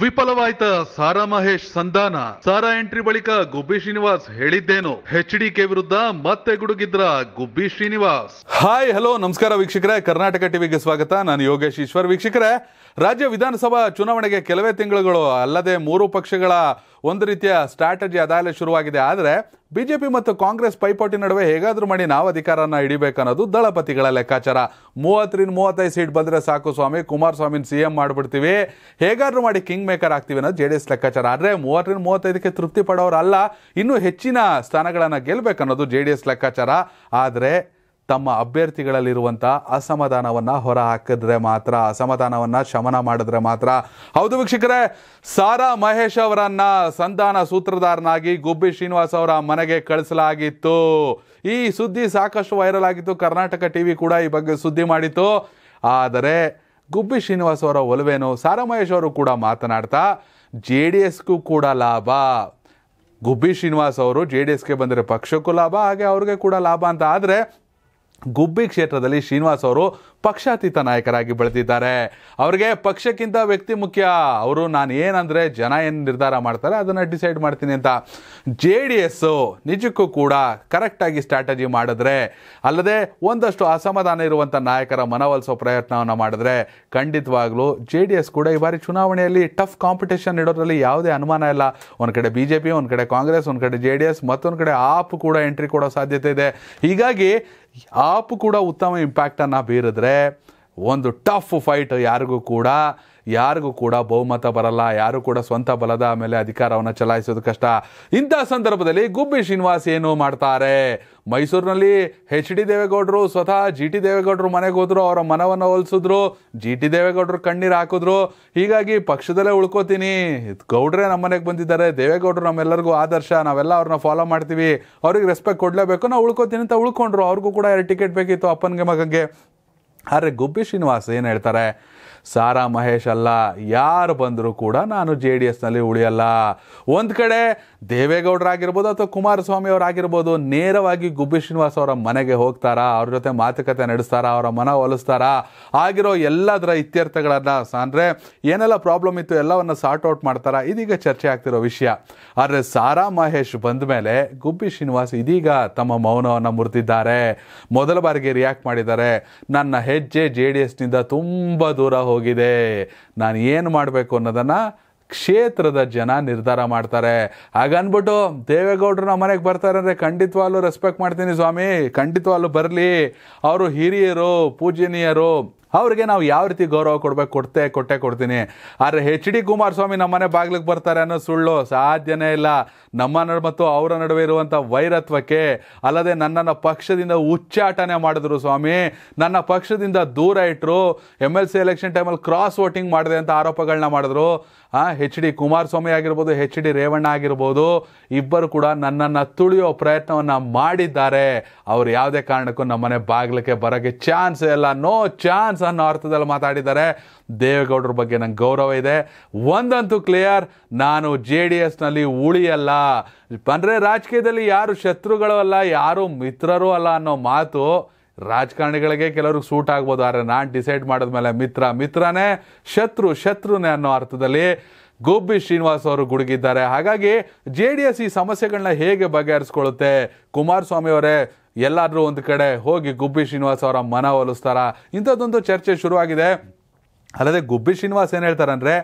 ವಿಫಲವಾಯ್ತ ಸಾರಾ ಮಹೇಶ್ ಸಂಧಾನ ಸಾರಾ ಎಂಟ್ರಿ ಬಳಿಕ ಗುಬ್ಬಿ ಶ್ರೀನಿವಾಸ್ ಹೇಳಿದ್ದೇನು ಡಿ ಕೆ ವಿರುದ್ಧ ಮತ್ತೆ ಗುಡುಗಿದ್ರ ಗುಬ್ಬಿ ಶ್ರೀನಿವಾಸ್ ಹಾಯ್ ಹಲೋ ನಮಸ್ಕಾರ ವೀಕ್ಷಕರೇ ಕರ್ನಾಟಕ ಟಿವಿಗೆ ಸ್ವಾಗತ ನಾನು ಯೋಗೇಶ್ ಈಶ್ವರ್ ವೀಕ್ಷಕರೇ ರಾಜ್ಯ ವಿಧಾನಸಭಾ ಚುನಾವಣೆಗೆ ಕೆಲವೇ ತಿಂಗಳುಗಳು ಅಲ್ಲದೆ ಮೂರು ಪಕ್ಷಗಳ ಒಂದು ರೀತಿಯ ಸ್ಟ್ರಾಟಜಿ ಅದಾಗಲೇ ಶುರುವಾಗಿದೆ ಆದರೆ ಬಿಜೆಪಿ ಮತ್ತು ಕಾಂಗ್ರೆಸ್ ಪೈಪೋಟಿ ನಡುವೆ ಹೇಗಾದರೂ ಮಾಡಿ ನಾವು ಅಧಿಕಾರನ ಹಿಡಿಬೇಕನ್ನೋದು ದಳಪತಿಗಳ ಲೆಕ್ಕಾಚಾರ ಮೂವತ್ತರಿಂದ ಮೂವತ್ತೈದು ಸೀಟ್ ಬಂದರೆ ಸಾಕು ಸ್ವಾಮಿ ಕುಮಾರಸ್ವಾಮಿ ಸಿ ಎಂ ಮಾಡಿಬಿಡ್ತೀವಿ ಹೇಗಾದರೂ ಮಾಡಿ ಕಿಂಗ್ ಮೇಕರ್ ಆಗ್ತೀವಿ ಅನ್ನೋದು ಜೆ ಡಿ ಎಸ್ ಲೆಕ್ಕಾಚಾರ ಆದರೆ ಮೂವತ್ತರಿಂದ ಮೂವತ್ತೈದಕ್ಕೆ ತೃಪ್ತಿ ಪಡೋರಲ್ಲ ಇನ್ನೂ ಹೆಚ್ಚಿನ ಸ್ಥಾನಗಳನ್ನು ಗೆಲ್ಲಬೇಕನ್ನೋದು ಜೆ ಡಿ ಎಸ್ ಲೆಕ್ಕಾಚಾರ ಆದರೆ ತಮ್ಮ ಅಭ್ಯರ್ಥಿಗಳಲ್ಲಿರುವಂಥ ಅಸಮಾಧಾನವನ್ನು ಹೊರ ಹಾಕಿದ್ರೆ ಮಾತ್ರ ಅಸಮಾಧಾನವನ್ನು ಶಮನ ಮಾಡಿದ್ರೆ ಮಾತ್ರ ಹೌದು ವೀಕ್ಷಕರೇ ಸಾರಾ ಮಹೇಶ್ ಅವರನ್ನ ಸಂಧಾನ ಸೂತ್ರಧಾರನಾಗಿ ಗುಬ್ಬಿ ಶ್ರೀನಿವಾಸ್ ಅವರ ಮನೆಗೆ ಕಳಿಸಲಾಗಿತ್ತು ಈ ಸುದ್ದಿ ಸಾಕಷ್ಟು ವೈರಲ್ ಆಗಿತ್ತು ಕರ್ನಾಟಕ ಟಿವಿ ಕೂಡ ಈ ಬಗ್ಗೆ ಸುದ್ದಿ ಮಾಡಿತ್ತು ಆದರೆ ಗುಬ್ಬಿ ಶ್ರೀನಿವಾಸ್ ಅವರ ಒಲವೇನು ಸಾರಾ ಮಹೇಶ್ ಅವರು ಕೂಡ ಮಾತನಾಡ್ತಾ ಜೆ ಡಿ ಎಸ್ಗೂ ಕೂಡ ಲಾಭ ಗುಬ್ಬಿ ಶ್ರೀನಿವಾಸ್ ಅವರು ಜೆ ಡಿ ಎಸ್ಗೆ ಬಂದರೆ ಪಕ್ಷಕ್ಕೂ ಲಾಭ ಹಾಗೆ ಅವ್ರಿಗೆ ಕೂಡ ಲಾಭ ಅಂತ ಆದರೆ ಗುಬ್ಬಿ ಕ್ಷೇತ್ರದಲ್ಲಿ ಶ್ರೀನಿವಾಸ್ ಅವರು ಪಕ್ಷಾತೀತ ನಾಯಕರಾಗಿ ಬೆಳೆದಿದ್ದಾರೆ ಅವ್ರಿಗೆ ಪಕ್ಷಕ್ಕಿಂತ ವ್ಯಕ್ತಿ ಮುಖ್ಯ ಅವರು ನಾನು ಏನಂದರೆ ಜನ ಏನು ನಿರ್ಧಾರ ಮಾಡ್ತಾರೆ ಅದನ್ನು ಡಿಸೈಡ್ ಮಾಡ್ತೀನಿ ಅಂತ ಜೆ ಡಿ ಎಸ್ಸು ನಿಜಕ್ಕೂ ಕೂಡ ಕರೆಕ್ಟಾಗಿ ಸ್ಟ್ರಾಟಜಿ ಮಾಡಿದ್ರೆ ಅಲ್ಲದೆ ಒಂದಷ್ಟು ಅಸಮಾಧಾನ ಇರುವಂಥ ನಾಯಕರ ಮನವೊಲಿಸೋ ಪ್ರಯತ್ನವನ್ನು ಮಾಡಿದ್ರೆ ಖಂಡಿತವಾಗ್ಲೂ ಜೆ ಡಿ ಎಸ್ ಕೂಡ ಈ ಬಾರಿ ಚುನಾವಣೆಯಲ್ಲಿ ಟಫ್ ಕಾಂಪಿಟೇಷನ್ ಇಡೋದ್ರಲ್ಲಿ ಯಾವುದೇ ಅನುಮಾನ ಇಲ್ಲ ಒಂದು ಕಡೆ ಬಿ ಜೆ ಪಿ ಒಂದು ಕಡೆ ಕಾಂಗ್ರೆಸ್ ಒಂದು ಕಡೆ ಜೆ ಡಿ ಎಸ್ ಮತ್ತೊಂದು ಕಡೆ ಆಪ್ ಕೂಡ ಎಂಟ್ರಿ ಕೊಡೋ ಸಾಧ್ಯತೆ ಇದೆ ಹೀಗಾಗಿ ಆಪ್ ಕೂಡ ಉತ್ತಮ ಇಂಪ್ಯಾಕ್ಟನ್ನು ಬೀರಿದ್ರೆ ಅಂದರೆ ಒಂದು ಟಫ್ ಫೈಟ್ ಯಾರಿಗೂ ಕೂಡ ಯಾರಿಗೂ ಕೂಡ ಬಹುಮತ ಬರಲ್ಲ ಯಾರು ಕೂಡ ಸ್ವಂತ ಬಲದ ಮೇಲೆ ಅಧಿಕಾರವನ್ನು ಚಲಾಯಿಸೋದು ಕಷ್ಟ ಇಂಥ ಸಂದರ್ಭದಲ್ಲಿ ಗುಬ್ಬಿ ಶ್ರೀನಿವಾಸ್ ಏನು ಮಾಡ್ತಾರೆ ಮೈಸೂರಿನಲ್ಲಿ ಹೆಚ್ ಡಿ ದೇವೇಗೌಡರು ಸ್ವತಃ ಜಿ ಟಿ ದೇವೇಗೌಡರು ಮನೆಗೆ ಹೋದ್ರು ಅವರ ಮನವನ್ನು ಹೋಲಿಸಿದ್ರು ಜಿ ಟಿ ದೇವೇಗೌಡರು ಕಣ್ಣೀರು ಹಾಕಿದ್ರು ಹೀಗಾಗಿ ಪಕ್ಷದಲ್ಲೇ ಉಳ್ಕೋತೀನಿ ಗೌಡ್ರೆ ನಮ್ಮ ಮನೆಗೆ ಬಂದಿದ್ದಾರೆ ದೇವೇಗೌಡರು ನಮ್ಮೆಲ್ಲರಿಗೂ ಆದರ್ಶ ನಾವೆಲ್ಲ ಅವ್ರನ್ನ ಫಾಲೋ ಮಾಡ್ತೀವಿ ಅವ್ರಿಗೆ ರೆಸ್ಪೆಕ್ಟ್ ಕೊಡಲೇಬೇಕು ನಾವು ಉಳ್ಕೋತೀನಿ ಅಂತ ಉಳ್ಕೊಂಡ್ರು ಅವ್ರಿಗೂ ಕೂಡ ಎರಡು ಟಿಕೆಟ್ ಬೇಕಿತ್ತು ಅಪ್ಪನಿಗೆ ಮಗನಿಗೆ ಆದರೆ ಗುಬ್ಬಿ ಶ್ರೀನಿವಾಸ್ ಏನು ಹೇಳ್ತಾರೆ ಸಾರಾ ಮಹೇಶ್ ಅಲ್ಲ ಯಾರು ಬಂದರೂ ಕೂಡ ನಾನು ಜೆ ಡಿ ಎಸ್ನಲ್ಲಿ ಉಳಿಯಲ್ಲ ಒಂದು ಕಡೆ ದೇವೇಗೌಡರಾಗಿರ್ಬೋದು ಅಥವಾ ಕುಮಾರಸ್ವಾಮಿ ಅವರಾಗಿರ್ಬೋದು ನೇರವಾಗಿ ಗುಬ್ಬಿ ಶ್ರೀನಿವಾಸ್ ಅವರ ಮನೆಗೆ ಹೋಗ್ತಾರಾ ಅವ್ರ ಜೊತೆ ಮಾತುಕತೆ ನಡೆಸ್ತಾರಾ ಅವರ ಮನ ಒಲಿಸ್ತಾರಾ ಆಗಿರೋ ಎಲ್ಲದರ ಇತ್ಯರ್ಥಗಳನ್ನ ಅಂದರೆ ಏನೆಲ್ಲ ಪ್ರಾಬ್ಲಮ್ ಇತ್ತು ಎಲ್ಲವನ್ನು ಸಾರ್ಟ್ ಔಟ್ ಮಾಡ್ತಾರಾ ಇದೀಗ ಚರ್ಚೆ ಆಗ್ತಿರೋ ವಿಷಯ ಆದರೆ ಸಾರಾ ಮಹೇಶ್ ಬಂದ ಮೇಲೆ ಗುಬ್ಬಿ ಶ್ರೀನಿವಾಸ್ ಇದೀಗ ತಮ್ಮ ಮೌನವನ್ನು ಮುರಿದಿದ್ದಾರೆ ಮೊದಲ ಬಾರಿಗೆ ರಿಯಾಕ್ಟ್ ಮಾಡಿದ್ದಾರೆ ನನ್ನ ಹೆಜ್ಜೆ ಜೆ ಡಿ ಎಸ್ನಿಂದ ತುಂಬ ದೂರ ಹೋಗಿದೆ ನಾನು ಏನು ಮಾಡಬೇಕು ಅನ್ನೋದನ್ನು ಕ್ಷೇತ್ರದ ಜನ ನಿರ್ಧಾರ ಮಾಡ್ತಾರೆ ಹಾಗನ್ಬಿಟ್ಟು ದೇವೇಗೌಡರು ನಮ್ಮ ಮನೆಗೆ ಬರ್ತಾರೆ ಅಂದರೆ ಖಂಡಿತವಾಗ್ಲೂ ರೆಸ್ಪೆಕ್ಟ್ ಮಾಡ್ತೀನಿ ಸ್ವಾಮಿ ಖಂಡಿತವಾಗ್ಲೂ ಬರಲಿ ಅವರು ಹಿರಿಯರು ಪೂಜನೀಯರು ಅವ್ರಿಗೆ ನಾವು ಯಾವ ರೀತಿ ಗೌರವ ಕೊಡಬೇಕು ಕೊಡ್ತೇ ಕೊಟ್ಟೆ ಕೊಡ್ತೀನಿ ಆದರೆ ಹೆಚ್ ಡಿ ಕುಮಾರಸ್ವಾಮಿ ಮನೆ ಬಾಗ್ಲಿಗೆ ಬರ್ತಾರೆ ಅನ್ನೋ ಸುಳ್ಳು ಸಾಧ್ಯನೇ ಇಲ್ಲ ನಮ್ಮ ಮತ್ತು ಅವರ ನಡುವೆ ಇರುವಂಥ ವೈರತ್ವಕ್ಕೆ ಅಲ್ಲದೆ ನನ್ನನ್ನು ಪಕ್ಷದಿಂದ ಉಚ್ಚಾಟನೆ ಮಾಡಿದ್ರು ಸ್ವಾಮಿ ನನ್ನ ಪಕ್ಷದಿಂದ ದೂರ ಇಟ್ಟರು ಎಮ್ ಎಲ್ ಸಿ ಎಲೆಕ್ಷನ್ ಟೈಮಲ್ಲಿ ಕ್ರಾಸ್ ವೋಟಿಂಗ್ ಮಾಡಿದೆ ಅಂತ ಆರೋಪಗಳನ್ನ ಮಾಡಿದ್ರು ಹೆಚ್ ಡಿ ಕುಮಾರಸ್ವಾಮಿ ಆಗಿರ್ಬೋದು ಹೆಚ್ ಡಿ ರೇವಣ್ಣ ಆಗಿರ್ಬೋದು ಇಬ್ಬರು ಕೂಡ ನನ್ನನ್ನು ತುಳಿಯೋ ಪ್ರಯತ್ನವನ್ನು ಮಾಡಿದ್ದಾರೆ ಅವರು ಯಾವುದೇ ಕಾರಣಕ್ಕೂ ನಮ್ಮನೆ ಬಾಗ್ಲಿಕ್ಕೆ ಬರೋಕ್ಕೆ ಚಾನ್ಸ್ ಇಲ್ಲ ನೋ ಚಾನ್ಸ್ ಅನ್ನೋ ಅರ್ಥದಲ್ಲಿ ಮಾತಾಡಿದ್ದಾರೆ ದೇವೇಗೌಡರ ಬಗ್ಗೆ ನಂಗೆ ಗೌರವ ಇದೆ ಒಂದಂತೂ ಕ್ಲಿಯರ್ ನಾನು ಜೆ ಡಿ ಎಸ್ನಲ್ಲಿ ಉಳಿಯಲ್ಲ ಅಂದರೆ ರಾಜಕೀಯದಲ್ಲಿ ಯಾರು ಶತ್ರುಗಳು ಅಲ್ಲ ಯಾರು ಮಿತ್ರರು ಅಲ್ಲ ಅನ್ನೋ ಮಾತು ರಾಜಕಾರಣಿಗಳಿಗೆ ಕೆಲವ್ರಿಗೆ ಸೂಟ್ ಆಗ್ಬೋದು ಆದರೆ ನಾನು ಡಿಸೈಡ್ ಮಾಡಿದ ಮೇಲೆ ಮಿತ್ರ ಮಿತ್ರನೇ ಶತ್ರು ಶತ್ರುನೇ ಅನ್ನೋ ಅರ್ಥದಲ್ಲಿ ಗೋಬಿ ಶ್ರೀನಿವಾಸ್ ಅವರು ಗುಡುಗಿದ್ದಾರೆ ಹಾಗಾಗಿ ಜೆ ಡಿ ಎಸ್ ಈ ಸಮಸ್ಯೆಗಳನ್ನ ಹೇಗೆ ಬಗೆಹರಿಸ್ಕೊಳ್ಳುತ್ತೆ ಕುಮಾರಸ್ವಾಮಿ ಅವರೇ ಎಲ್ಲಾದರೂ ಒಂದು ಕಡೆ ಹೋಗಿ ಗುಬ್ಬಿ ಶ್ರೀನಿವಾಸ್ ಅವರ ಮನ ಒಲಿಸ್ತಾರ ಇಂಥದ್ದೊಂದು ಚರ್ಚೆ ಶುರುವಾಗಿದೆ ಅಲ್ಲದೆ ಗುಬ್ಬಿ ಶ್ರೀನಿವಾಸ್ ಏನು ಹೇಳ್ತಾರಂದರೆ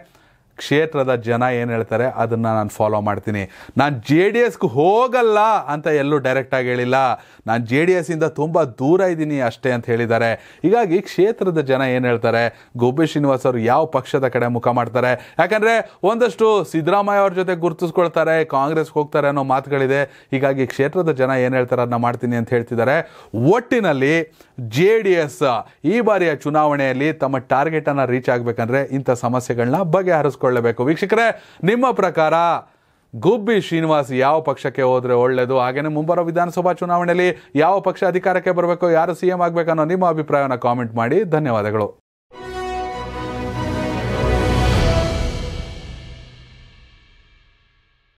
ಕ್ಷೇತ್ರದ ಜನ ಏನು ಹೇಳ್ತಾರೆ ಅದನ್ನು ನಾನು ಫಾಲೋ ಮಾಡ್ತೀನಿ ನಾನು ಜೆ ಡಿ ಎಸ್ಗೆ ಹೋಗಲ್ಲ ಅಂತ ಎಲ್ಲೂ ಡೈರೆಕ್ಟಾಗಿ ಹೇಳಿಲ್ಲ ನಾನು ಜೆ ಡಿ ಇಂದ ತುಂಬ ದೂರ ಇದ್ದೀನಿ ಅಷ್ಟೇ ಅಂತ ಹೇಳಿದ್ದಾರೆ ಹೀಗಾಗಿ ಕ್ಷೇತ್ರದ ಜನ ಏನು ಹೇಳ್ತಾರೆ ಗೋಪಿ ಶ್ರೀನಿವಾಸ್ ಅವರು ಯಾವ ಪಕ್ಷದ ಕಡೆ ಮುಖ ಮಾಡ್ತಾರೆ ಯಾಕಂದರೆ ಒಂದಷ್ಟು ಸಿದ್ದರಾಮಯ್ಯ ಅವ್ರ ಜೊತೆ ಗುರುತಿಸ್ಕೊಳ್ತಾರೆ ಕಾಂಗ್ರೆಸ್ಗೆ ಹೋಗ್ತಾರೆ ಅನ್ನೋ ಮಾತುಗಳಿದೆ ಹೀಗಾಗಿ ಕ್ಷೇತ್ರದ ಜನ ಏನು ಹೇಳ್ತಾರೆ ಅದನ್ನ ಮಾಡ್ತೀನಿ ಅಂತ ಹೇಳ್ತಿದ್ದಾರೆ ಒಟ್ಟಿನಲ್ಲಿ ಜೆ ಡಿ ಎಸ್ ಈ ಬಾರಿಯ ಚುನಾವಣೆಯಲ್ಲಿ ತಮ್ಮ ಟಾರ್ಗೆಟನ್ನು ರೀಚ್ ಆಗ್ಬೇಕಂದ್ರೆ ಇಂಥ ಸಮಸ್ಯೆಗಳನ್ನ ಬಗೆಹರಿಸ್ಕೊಳ್ತಾರೆ ಮಾಡಿಕೊಳ್ಳಬೇಕು ವೀಕ್ಷಕರೇ ನಿಮ್ಮ ಪ್ರಕಾರ ಗುಬ್ಬಿ ಶ್ರೀನಿವಾಸ್ ಯಾವ ಪಕ್ಷಕ್ಕೆ ಹೋದ್ರೆ ಒಳ್ಳೆಯದು ಹಾಗೇನೆ ಮುಂಬರುವ ವಿಧಾನಸಭಾ ಚುನಾವಣೆಯಲ್ಲಿ ಯಾವ ಪಕ್ಷ ಅಧಿಕಾರಕ್ಕೆ ಬರಬೇಕು ಯಾರು ಸಿ ಎಂ ಅನ್ನೋ ನಿಮ್ಮ ಅಭಿಪ್ರಾಯವನ್ನು ಕಾಮೆಂಟ್ ಮಾಡಿ ಧನ್ಯವಾದಗಳು